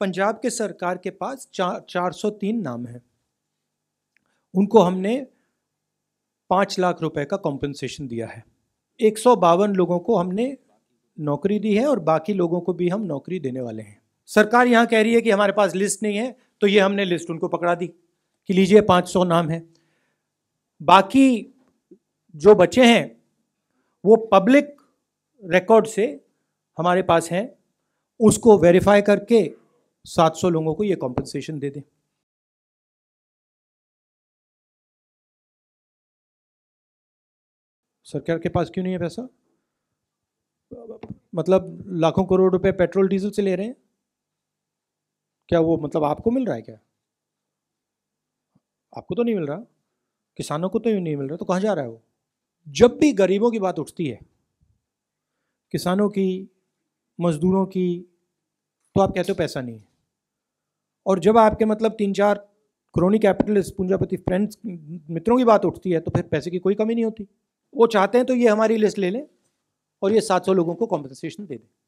पंजाब के सरकार के पास चार चार सौ तीन नाम हैं उनको हमने पाँच लाख रुपए का कॉम्पनसेशन दिया है एक सौ बावन लोगों को हमने नौकरी दी है और बाकी लोगों को भी हम नौकरी देने वाले हैं सरकार यहाँ कह रही है कि हमारे पास लिस्ट नहीं है तो ये हमने लिस्ट उनको पकड़ा दी कि लीजिए पांच सौ नाम है बाकी जो बचे हैं वो पब्लिक रिकॉर्ड से हमारे पास हैं उसको वेरीफाई करके 700 लोगों को ये कॉम्पनसेशन दे दें सरकार के पास क्यों नहीं है पैसा मतलब लाखों करोड़ रुपए पेट्रोल डीजल से ले रहे हैं क्या वो मतलब आपको मिल रहा है क्या आपको तो नहीं मिल रहा किसानों को तो नहीं मिल रहा तो कहाँ जा रहा है वो जब भी गरीबों की बात उठती है किसानों की मजदूरों की तो आप कहते हो पैसा नहीं है और जब आपके मतलब तीन चार क्रोनी कैपिटलिस्ट पूंजापति फ्रेंड्स मित्रों की बात उठती है तो फिर पैसे की कोई कमी नहीं होती वो चाहते हैं तो ये हमारी लिस्ट ले लें और ये सात सौ लोगों को कॉम्पनसेशन दे दें